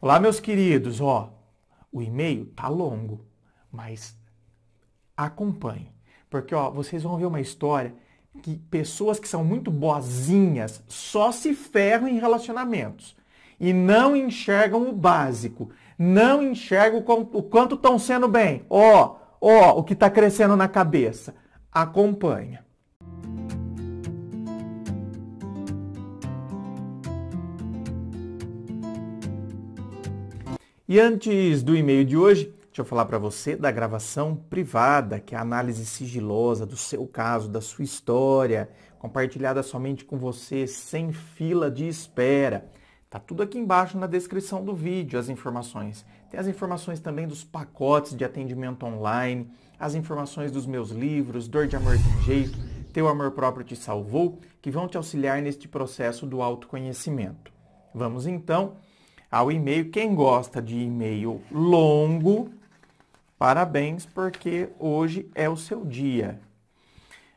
Olá, meus queridos, ó, o e-mail tá longo, mas acompanhe, porque ó, vocês vão ver uma história que pessoas que são muito boazinhas só se ferram em relacionamentos e não enxergam o básico, não enxergam o quanto estão sendo bem. Ó, ó, o que está crescendo na cabeça. Acompanha. E antes do e-mail de hoje, deixa eu falar para você da gravação privada, que é a análise sigilosa do seu caso, da sua história, compartilhada somente com você, sem fila de espera. Tá tudo aqui embaixo na descrição do vídeo, as informações. Tem as informações também dos pacotes de atendimento online, as informações dos meus livros, Dor de Amor Tem Jeito, Teu Amor Próprio Te Salvou, que vão te auxiliar neste processo do autoconhecimento. Vamos então ao e-mail. Quem gosta de e-mail longo, parabéns, porque hoje é o seu dia.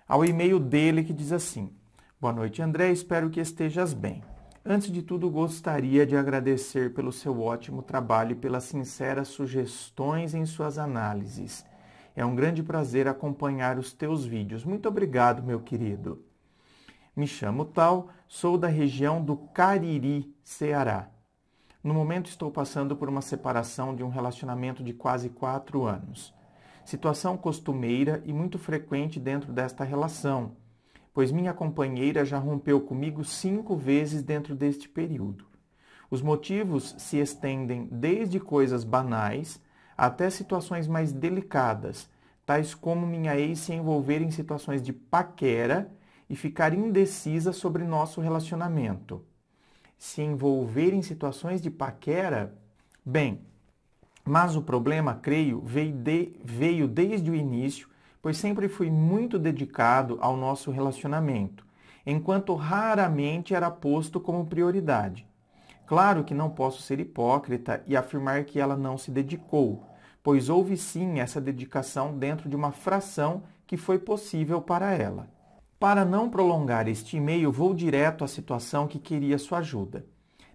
Ao e-mail dele que diz assim: Boa noite, André, espero que estejas bem. Antes de tudo, gostaria de agradecer pelo seu ótimo trabalho e pelas sinceras sugestões em suas análises. É um grande prazer acompanhar os teus vídeos. Muito obrigado, meu querido. Me chamo Tal, sou da região do Cariri, Ceará. No momento estou passando por uma separação de um relacionamento de quase quatro anos. Situação costumeira e muito frequente dentro desta relação, pois minha companheira já rompeu comigo cinco vezes dentro deste período. Os motivos se estendem desde coisas banais até situações mais delicadas, tais como minha ex se envolver em situações de paquera e ficar indecisa sobre nosso relacionamento se envolver em situações de paquera, bem, mas o problema, creio, veio, de, veio desde o início, pois sempre fui muito dedicado ao nosso relacionamento, enquanto raramente era posto como prioridade. Claro que não posso ser hipócrita e afirmar que ela não se dedicou, pois houve sim essa dedicação dentro de uma fração que foi possível para ela. Para não prolongar este e-mail, vou direto à situação que queria sua ajuda.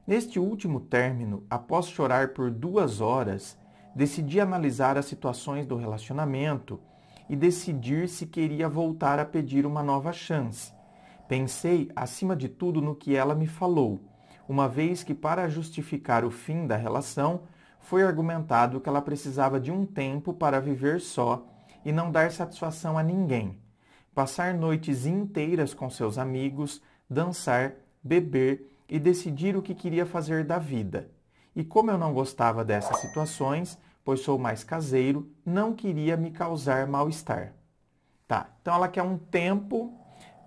Neste último término, após chorar por duas horas, decidi analisar as situações do relacionamento e decidir se queria voltar a pedir uma nova chance. Pensei, acima de tudo, no que ela me falou, uma vez que, para justificar o fim da relação, foi argumentado que ela precisava de um tempo para viver só e não dar satisfação a ninguém passar noites inteiras com seus amigos, dançar, beber e decidir o que queria fazer da vida. E como eu não gostava dessas situações, pois sou mais caseiro, não queria me causar mal-estar. Tá, então ela quer um tempo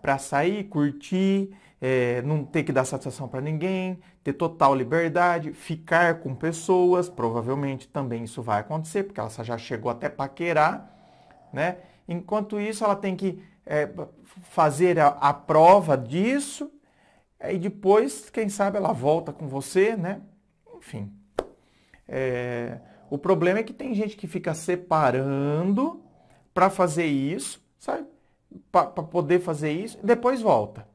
para sair, curtir, é, não ter que dar satisfação para ninguém, ter total liberdade, ficar com pessoas, provavelmente também isso vai acontecer, porque ela já chegou até paquerar, né? Enquanto isso, ela tem que é, fazer a, a, prova disso, e depois, quem sabe, ela volta com você, né? Enfim. É, o problema é que tem gente que fica separando para fazer isso, sabe? Para poder fazer isso, depois volta.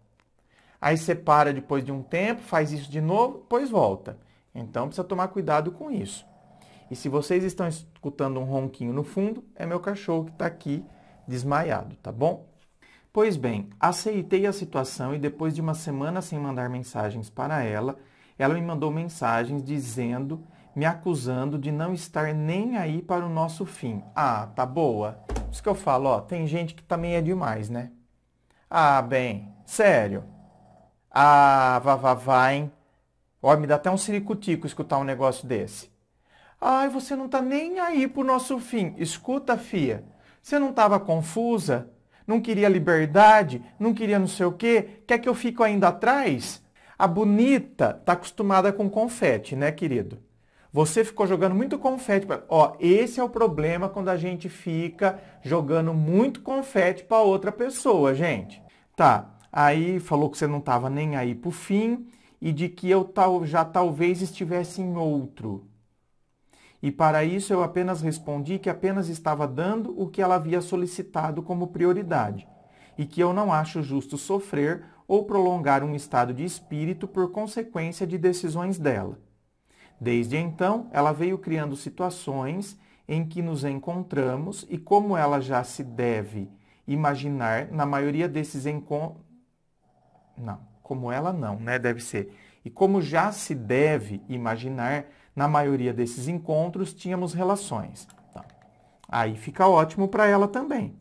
Aí separa depois de um tempo, faz isso de novo, depois volta. Então precisa tomar cuidado com isso. E se vocês estão escutando um ronquinho no fundo, é meu cachorro que está aqui desmaiado, tá bom? Pois bem, aceitei a situação e depois de uma semana sem mandar mensagens para ela, ela me mandou mensagens dizendo, me acusando de não estar nem aí para o nosso fim. Ah, tá boa. isso que eu falo, ó, tem gente que também é demais, né? Ah, bem, sério. Ah, vá, vá, vá, hein? Ó, me dá até um ciricutico escutar um negócio desse. Ai, você não tá nem aí pro nosso fim. Escuta, fia, você não tava confusa? não queria liberdade, não queria não sei o quê, quer que eu fique ainda atrás? A bonita está acostumada com confete, né, querido? Você ficou jogando muito confete. Pra... Ó, esse é o problema quando a gente fica jogando muito confete para outra pessoa, gente. Tá, aí falou que você não estava nem aí o fim e de que eu tal, já talvez estivesse em outro. E para isso eu apenas respondi que apenas estava dando o que ela havia solicitado como prioridade, e que eu não acho justo sofrer ou prolongar um estado de espírito por consequência de decisões dela. Desde então, ela veio criando situações em que nos encontramos e como ela já se deve imaginar, na maioria desses encontros. Não, como ela não, né? Deve ser. E como já se deve imaginar, na maioria desses encontros tínhamos relações. Então, aí fica ótimo para ela também,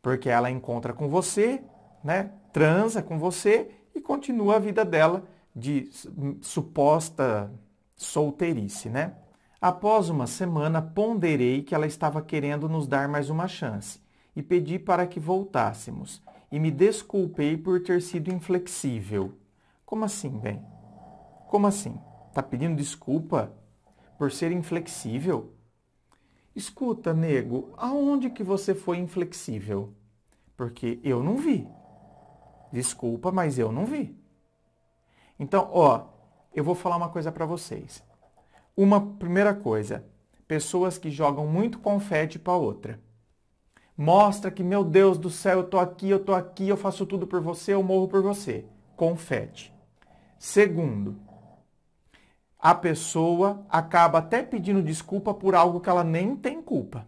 porque ela encontra com você, né, transa com você e continua a vida dela de hum, suposta solteirice, né? Após uma semana, ponderei que ela estava querendo nos dar mais uma chance e pedi para que voltássemos. E me desculpei por ter sido inflexível. Como assim, bem? Como assim? Tá pedindo desculpa por ser inflexível? Escuta, nego, aonde que você foi inflexível? Porque eu não vi. Desculpa, mas eu não vi. Então, ó, eu vou falar uma coisa para vocês. Uma primeira coisa, pessoas que jogam muito confete para outra. Mostra que, meu Deus do céu, eu tô aqui, eu tô aqui, eu faço tudo por você, eu morro por você. Confete. Segundo, a pessoa acaba até pedindo desculpa por algo que ela nem tem culpa.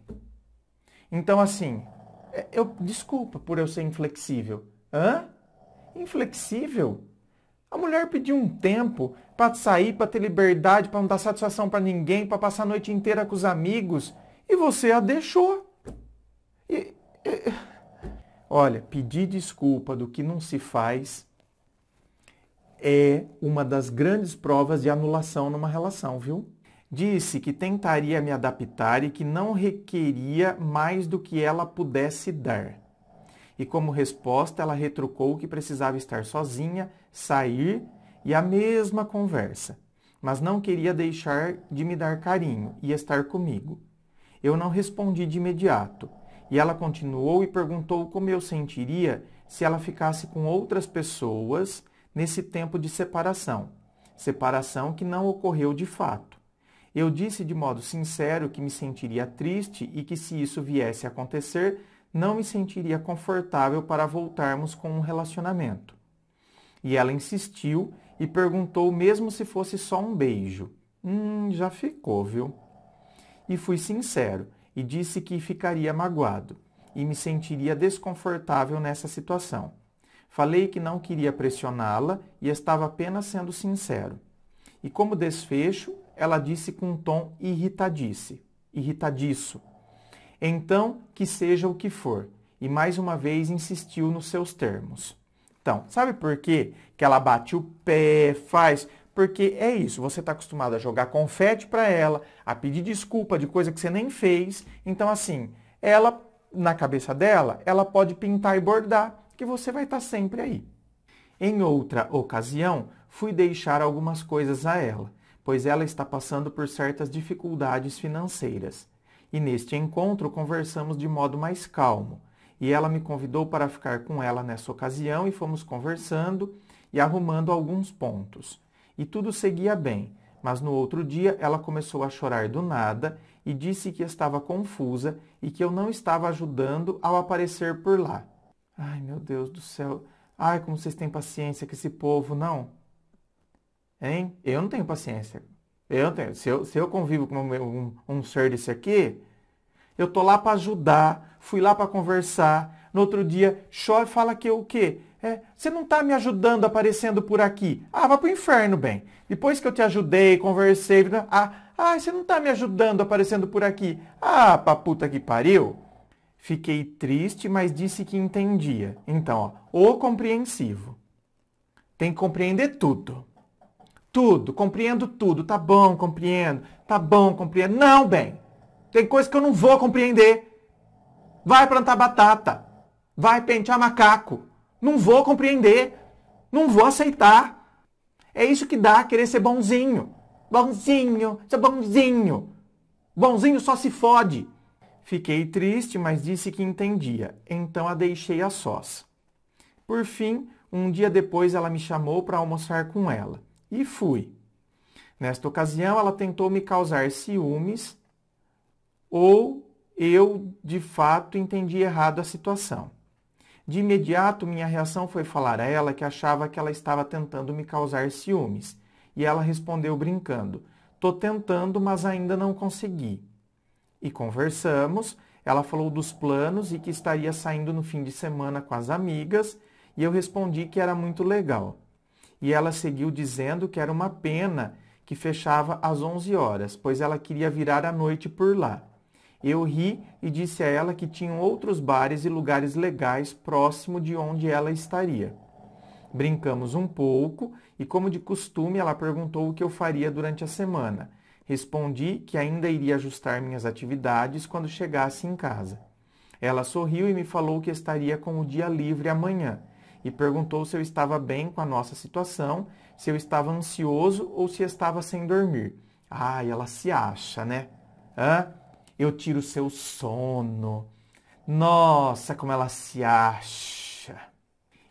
Então, assim, é, eu desculpa por eu ser inflexível. Hã? Inflexível? A mulher pediu um tempo para sair, para ter liberdade, para não dar satisfação para ninguém, para passar a noite inteira com os amigos, e você a deixou. E, e... Olha, pedir desculpa do que não se faz é uma das grandes provas de anulação numa relação, viu? Disse que tentaria me adaptar e que não requeria mais do que ela pudesse dar. E como resposta, ela retrucou que precisava estar sozinha, sair e a mesma conversa. Mas não queria deixar de me dar carinho e estar comigo. Eu não respondi de imediato. E ela continuou e perguntou como eu sentiria se ela ficasse com outras pessoas nesse tempo de separação, separação que não ocorreu de fato. Eu disse de modo sincero que me sentiria triste e que se isso viesse a acontecer, não me sentiria confortável para voltarmos com um relacionamento. E ela insistiu e perguntou mesmo se fosse só um beijo. Hum, já ficou, viu? E fui sincero e disse que ficaria magoado e me sentiria desconfortável nessa situação. Falei que não queria pressioná-la e estava apenas sendo sincero. E como desfecho, ela disse com um tom irritadice, irritadiço. Então, que seja o que for. E mais uma vez insistiu nos seus termos. Então, sabe por quê? Que ela bate o pé, faz. Porque é isso, você está acostumado a jogar confete para ela, a pedir desculpa de coisa que você nem fez. Então, assim, ela, na cabeça dela, ela pode pintar e bordar que você vai estar sempre aí. Em outra ocasião, fui deixar algumas coisas a ela, pois ela está passando por certas dificuldades financeiras. E neste encontro conversamos de modo mais calmo, e ela me convidou para ficar com ela nessa ocasião e fomos conversando e arrumando alguns pontos. E tudo seguia bem, mas no outro dia ela começou a chorar do nada e disse que estava confusa e que eu não estava ajudando ao aparecer por lá. Ai, meu Deus do céu. Ai, como vocês têm paciência com esse povo, não? Hein? Eu não tenho paciência. Eu tenho. Se eu, se eu convivo com um, um, um ser desse aqui, eu tô lá para ajudar, fui lá para conversar. No outro dia, chora e fala que eu o quê? É, você não está me ajudando aparecendo por aqui. Ah, vá pro inferno, bem. Depois que eu te ajudei, conversei. Ah, ah você não está me ajudando aparecendo por aqui. Ah, pra puta que pariu. Fiquei triste, mas disse que entendia. Então, ó, o compreensivo. Tem que compreender tudo. Tudo, compreendo tudo. Tá bom, compreendo. Tá bom, compreendo. Não, bem. Tem coisa que eu não vou compreender. Vai plantar batata. Vai pentear macaco. Não vou compreender. Não vou aceitar. É isso que dá querer ser bonzinho. Bonzinho, ser bonzinho. Bonzinho só se fode. Fiquei triste, mas disse que entendia, então a deixei a sós. Por fim, um dia depois ela me chamou para almoçar com ela, e fui. Nesta ocasião, ela tentou me causar ciúmes ou eu, de fato, entendi errado a situação. De imediato, minha reação foi falar a ela que achava que ela estava tentando me causar ciúmes, e ela respondeu brincando: Tô tentando, mas ainda não consegui e conversamos. Ela falou dos planos e que estaria saindo no fim de semana com as amigas, e eu respondi que era muito legal. E ela seguiu dizendo que era uma pena que fechava às 11 horas, pois ela queria virar a noite por lá. Eu ri e disse a ela que tinham outros bares e lugares legais próximo de onde ela estaria. Brincamos um pouco e, como de costume, ela perguntou o que eu faria durante a semana. Respondi que ainda iria ajustar minhas atividades quando chegasse em casa. Ela sorriu e me falou que estaria com o dia livre amanhã e perguntou se eu estava bem com a nossa situação, se eu estava ansioso ou se estava sem dormir. Ai, ela se acha, né? Hã? Eu tiro seu sono. Nossa, como ela se acha!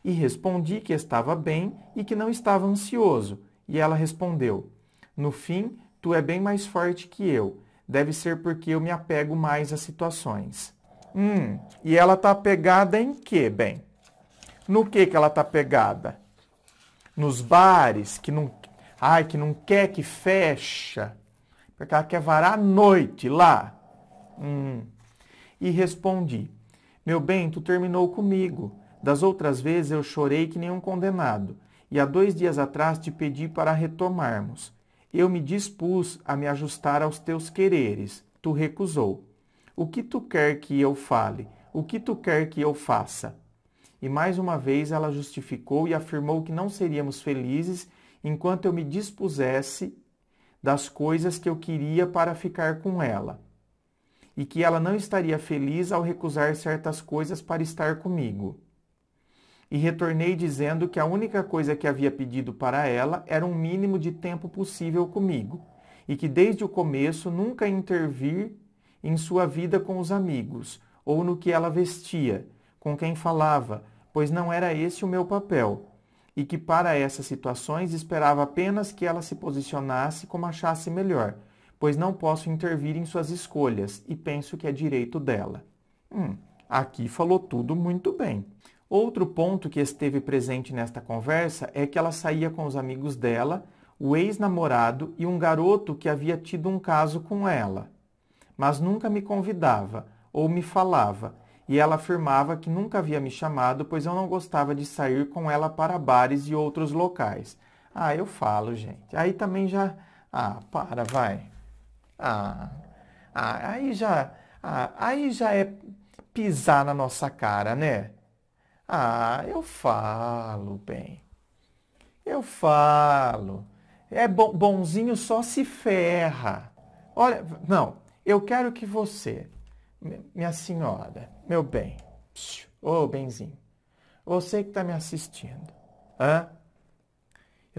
E respondi que estava bem e que não estava ansioso. E ela respondeu: No fim, tu é bem mais forte que eu. Deve ser porque eu me apego mais às situações. Hum, e ela tá apegada em quê, bem? No que que ela tá apegada? Nos bares, que não, ai, que não quer que fecha, porque ela quer varar a noite lá. Hum. E respondi, meu bem, tu terminou comigo. Das outras vezes eu chorei que nem um condenado. E há dois dias atrás te pedi para retomarmos. Eu me dispus a me ajustar aos teus quereres. Tu recusou. O que tu quer que eu fale? O que tu quer que eu faça? E mais uma vez ela justificou e afirmou que não seríamos felizes enquanto eu me dispusesse das coisas que eu queria para ficar com ela, e que ela não estaria feliz ao recusar certas coisas para estar comigo e retornei dizendo que a única coisa que havia pedido para ela era um mínimo de tempo possível comigo e que desde o começo nunca intervir em sua vida com os amigos ou no que ela vestia, com quem falava, pois não era esse o meu papel, e que para essas situações esperava apenas que ela se posicionasse como achasse melhor, pois não posso intervir em suas escolhas e penso que é direito dela. Hum, aqui falou tudo muito bem. Outro ponto que esteve presente nesta conversa é que ela saía com os amigos dela, o ex-namorado e um garoto que havia tido um caso com ela, mas nunca me convidava ou me falava, e ela afirmava que nunca havia me chamado, pois eu não gostava de sair com ela para bares e outros locais. Ah, eu falo, gente. Aí também já. Ah, para, vai. Ah, ah aí já. Ah, aí já é pisar na nossa cara, né? Ah, eu falo, bem. Eu falo. É bonzinho só se ferra. Olha, não, eu quero que você, minha senhora, meu bem, ô oh, benzinho, você que está me assistindo, hã?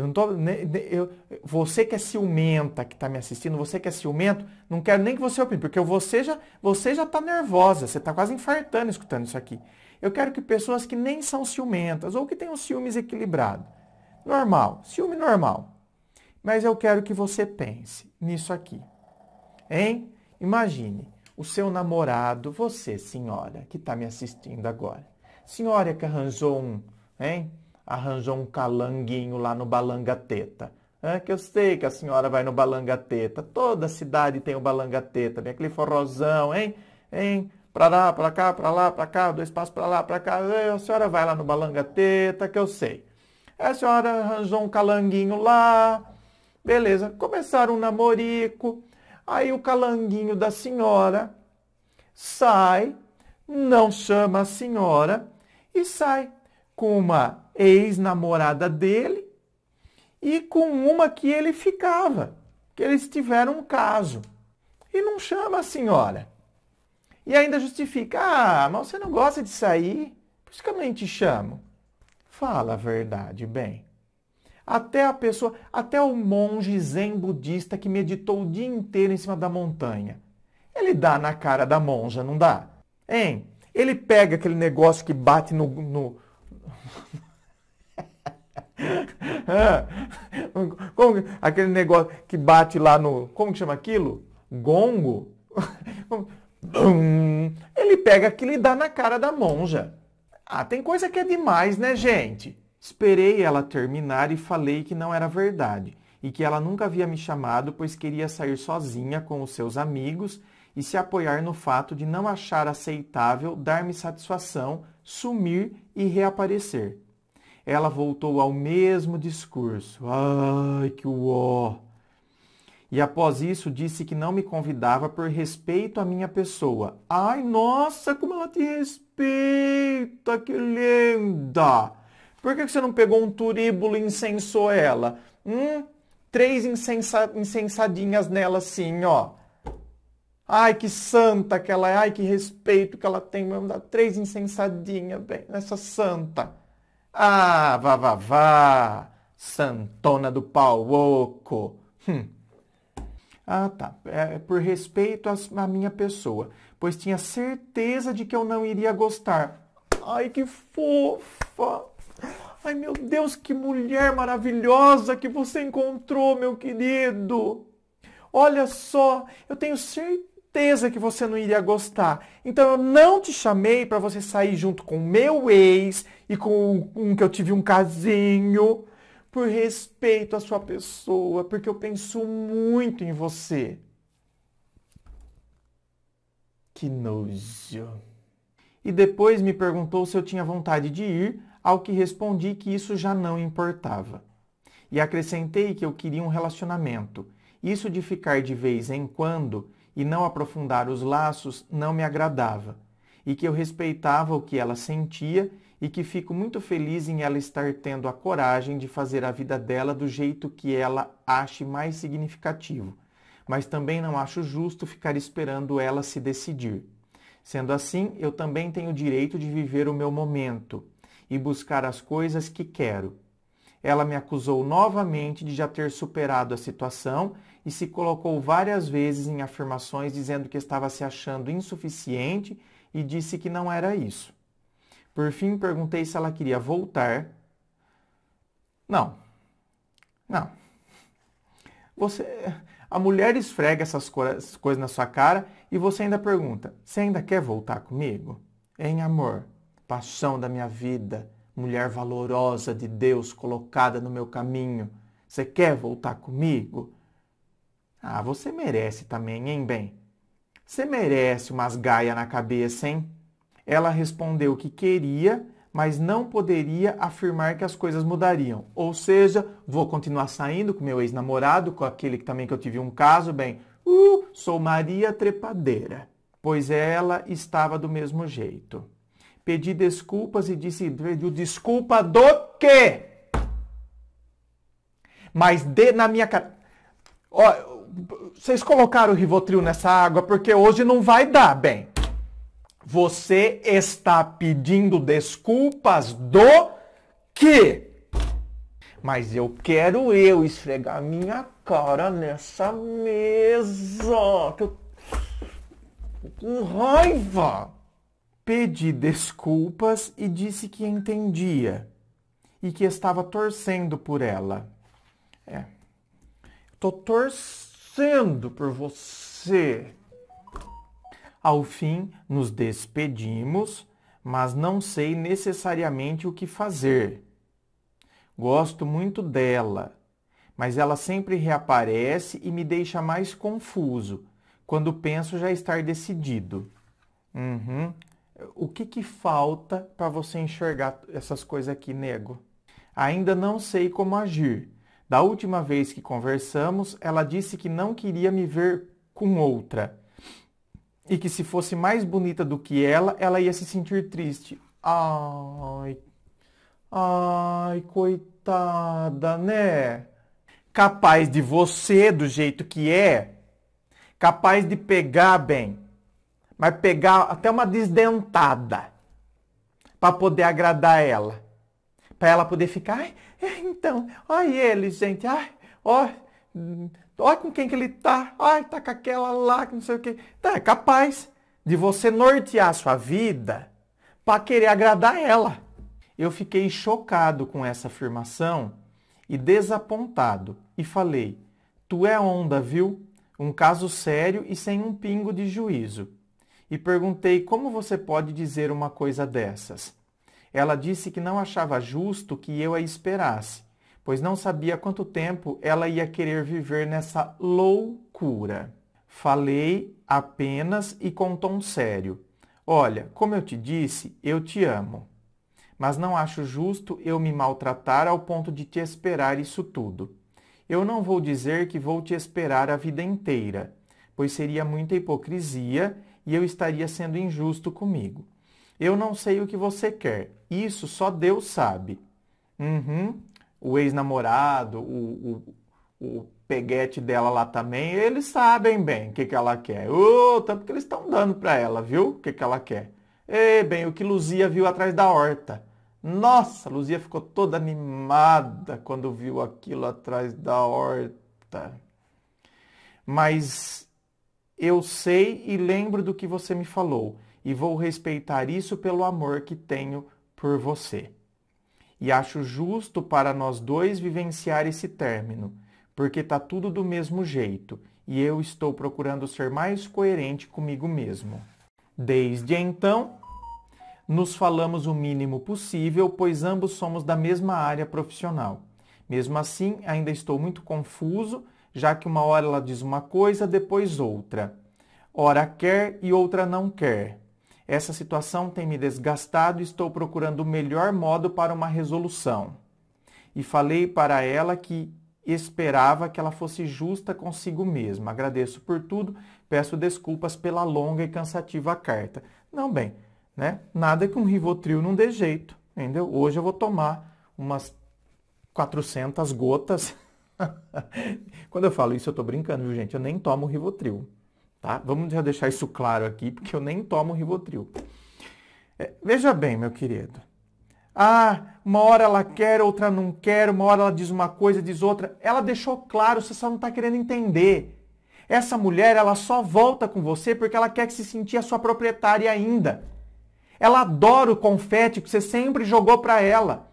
Eu não tô, ne, ne, eu, você que é ciumenta que está me assistindo, você que é ciumento, não quero nem que você opine, porque você já você já está nervosa, você está quase infartando escutando isso aqui. Eu quero que pessoas que nem são ciumentas ou que tenham ciúmes equilibrado, normal, ciúme normal. Mas eu quero que você pense nisso aqui, hein? Imagine o seu namorado, você senhora que está me assistindo agora, senhora que arranjou um, hein? arranjou um calanguinho lá no Balangateta. É que eu sei que a senhora vai no Balangateta. Toda cidade tem o Balangateta. Vem aquele forrozão, hein? Hein? Pra lá, pra cá, pra lá, pra cá, dois passos pra lá, pra cá. Ei, a senhora vai lá no Balangateta, que eu sei. É, a senhora arranjou um calanguinho lá. Beleza, começaram um namorico. Aí o calanguinho da senhora sai, não chama a senhora e sai com uma ex-namorada dele e com uma que ele ficava, que eles tiveram um caso. E não chama a senhora. E ainda justifica: ah, mas você não gosta de sair, por isso que eu nem te chamo. Fala a verdade, bem. Até a pessoa, até o monge zen budista que meditou o dia inteiro em cima da montanha. Ele dá na cara da monja, não dá? Hein? Ele pega aquele negócio que bate no, no Como que- aquele negócio que bate lá no. Como que chama aquilo? Gongo? Ele pega aquilo e dá na cara da monja. Ah, tem coisa que é demais, né, gente? Esperei ela terminar e falei que não era verdade e que ela nunca havia me chamado, pois queria sair sozinha com os seus amigos e se apoiar no fato de não achar aceitável dar-me satisfação, sumir e reaparecer. Ela voltou ao mesmo discurso. Ai, que uó! E após isso disse que não me convidava por respeito à minha pessoa. Ai, nossa, como ela te respeita, que linda! Por que você não pegou um turíbulo e incensou ela? Hum, três incensadinhas nela assim, ó. Ai, que santa que ela é, ai, que respeito que ela tem, vamos dar três incensadinhas, bem, nessa é santa. Ah, vá, vá, vá, santona do pau oco. Hum. Ah, tá, é, é por respeito à minha pessoa, pois tinha certeza de que eu não iria gostar. Ai, que fofa! Ai, meu Deus, que mulher maravilhosa que você encontrou, meu querido! Olha só, eu tenho certeza certeza que você não iria gostar. Então eu não te chamei para você sair junto com meu ex e com um que eu tive um casinho por respeito à sua pessoa, porque eu penso muito em você. Que nojo. E depois me perguntou se eu tinha vontade de ir, ao que respondi que isso já não importava. E acrescentei que eu queria um relacionamento. Isso de ficar de vez em quando e não aprofundar os laços não me agradava, e que eu respeitava o que ela sentia e que fico muito feliz em ela estar tendo a coragem de fazer a vida dela do jeito que ela ache mais significativo, mas também não acho justo ficar esperando ela se decidir. Sendo assim, eu também tenho o direito de viver o meu momento e buscar as coisas que quero. Ela me acusou novamente de já ter superado a situação e se colocou várias vezes em afirmações dizendo que estava se achando insuficiente e disse que não era isso. Por fim, perguntei se ela queria voltar. Não. Não. Você a mulher esfrega essas coisas na sua cara e você ainda pergunta: "Você ainda quer voltar comigo?" Em amor, paixão da minha vida, mulher valorosa de Deus colocada no meu caminho, você quer voltar comigo? Ah, você merece também, hein, bem? Você merece umas gaia na cabeça, hein? Ela respondeu que queria, mas não poderia afirmar que as coisas mudariam. Ou seja, vou continuar saindo com meu ex-namorado, com aquele que também que eu tive um caso, bem, uh, sou Maria Trepadeira, pois ela estava do mesmo jeito. Pedi desculpas e disse, desculpa do quê? Mas dê na minha cara. Ó, vocês colocaram o Rivotril nessa água porque hoje não vai dar bem. Você está pedindo desculpas do que? Mas eu quero eu esfregar minha cara nessa mesa. Que eu tô com raiva. Pedi desculpas e disse que entendia e que estava torcendo por ela. É. Tô torcendo torcendo por você. Ao fim, nos despedimos, mas não sei necessariamente o que fazer. Gosto muito dela, mas ela sempre reaparece e me deixa mais confuso quando penso já estar decidido. Uhum. O que, que falta para você enxergar essas coisas aqui, nego? Ainda não sei como agir da última vez que conversamos, ela disse que não queria me ver com outra. E que se fosse mais bonita do que ela, ela ia se sentir triste. Ai, ai, coitada, né? Capaz de você do jeito que é, capaz de pegar bem, mas pegar até uma desdentada para poder agradar ela, para ela poder ficar, ai, é, então, olha ele, gente. Ai, ó, ó com quem que ele tá. Ai, tá com aquela lá, que não sei o quê. Tá, é capaz de você nortear a sua vida para querer agradar ela. Eu fiquei chocado com essa afirmação e desapontado e falei: "Tu é onda, viu? Um caso sério e sem um pingo de juízo." E perguntei: "Como você pode dizer uma coisa dessas?" Ela disse que não achava justo que eu a esperasse, pois não sabia quanto tempo ela ia querer viver nessa loucura. Falei apenas e com tom sério. Olha, como eu te disse, eu te amo. Mas não acho justo eu me maltratar ao ponto de te esperar isso tudo. Eu não vou dizer que vou te esperar a vida inteira, pois seria muita hipocrisia e eu estaria sendo injusto comigo. Eu não sei o que você quer. Isso só Deus sabe. Uhum. O ex-namorado, o, o, o, peguete dela lá também, eles sabem bem o que, que ela quer. Oh, tanto que eles estão dando para ela, viu? O que, que ela quer. E bem, o que Luzia viu atrás da horta. Nossa, Luzia ficou toda animada quando viu aquilo atrás da horta. Mas eu sei e lembro do que você me falou e vou respeitar isso pelo amor que tenho por você. E acho justo para nós dois vivenciar esse término, porque tá tudo do mesmo jeito e eu estou procurando ser mais coerente comigo mesmo. Desde então, nos falamos o mínimo possível, pois ambos somos da mesma área profissional. Mesmo assim, ainda estou muito confuso, já que uma hora ela diz uma coisa, depois outra. Ora quer e outra não quer. Essa situação tem me desgastado e estou procurando o melhor modo para uma resolução. E falei para ela que esperava que ela fosse justa consigo mesma. Agradeço por tudo, peço desculpas pela longa e cansativa carta. Não, bem, né? Nada que um Rivotril não dê jeito, entendeu? Hoje eu vou tomar umas 400 gotas. Quando eu falo isso, eu estou brincando, viu, gente? Eu nem tomo Rivotril. Tá? Vamos já deixar isso claro aqui, porque eu nem tomo Rivotril. É, veja bem, meu querido. Ah, uma hora ela quer, outra não quer, uma hora ela diz uma coisa, diz outra. Ela deixou claro, você só não está querendo entender. Essa mulher, ela só volta com você porque ela quer se sentir a sua proprietária ainda. Ela adora o confete que você sempre jogou para ela.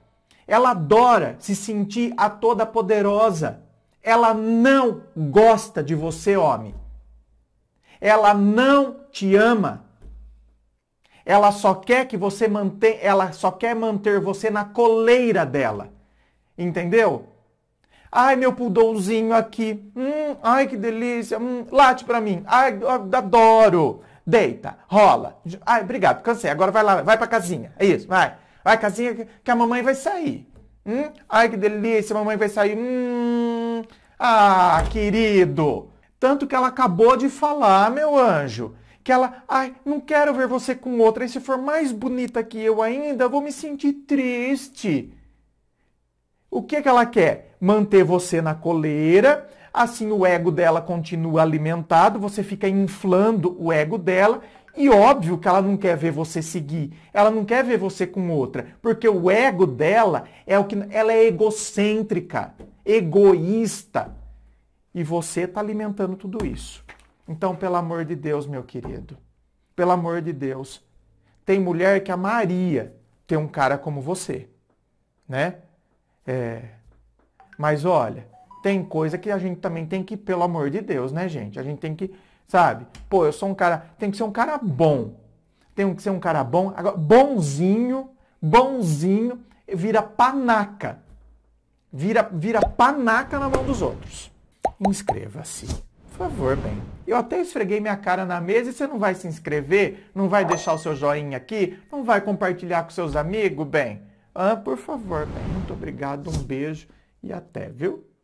Ela adora se sentir a toda poderosa. Ela não gosta de você, homem. Ela não te ama. Ela só quer que você mantenha, ela só quer manter você na coleira dela. Entendeu? Ai, meu pudãozinho aqui. Hum, ai, que delícia. Hum, late pra mim. Ai, adoro. Deita, rola. Ai, obrigado, cansei. Agora vai lá, vai pra casinha. É isso, vai. Vai, casinha, que a mamãe vai sair. Hum, ai, que delícia, a mamãe vai sair. Hum, ah, querido. Tanto que ela acabou de falar, meu anjo, que ela, ai, não quero ver você com outra, e se for mais bonita que eu ainda, vou me sentir triste. O que, que ela quer? Manter você na coleira, assim o ego dela continua alimentado, você fica inflando o ego dela, e óbvio que ela não quer ver você seguir, ela não quer ver você com outra, porque o ego dela é o que ela é egocêntrica, egoísta. E você está alimentando tudo isso. Então, pelo amor de Deus, meu querido, pelo amor de Deus, tem mulher que amaria ter um cara como você, né? É... Mas olha, tem coisa que a gente também tem que, pelo amor de Deus, né, gente? A gente tem que, sabe? Pô, eu sou um cara, tem que ser um cara bom. Tem que ser um cara bom, agora bonzinho, bonzinho, vira panaca. Vira vira panaca na mão dos outros inscreva-se. Por favor, bem. Eu até esfreguei minha cara na mesa e você não vai se inscrever? Não vai deixar o seu joinha aqui? Não vai compartilhar com seus amigos, bem? Ah, por favor, bem. Muito obrigado, um beijo e até, viu?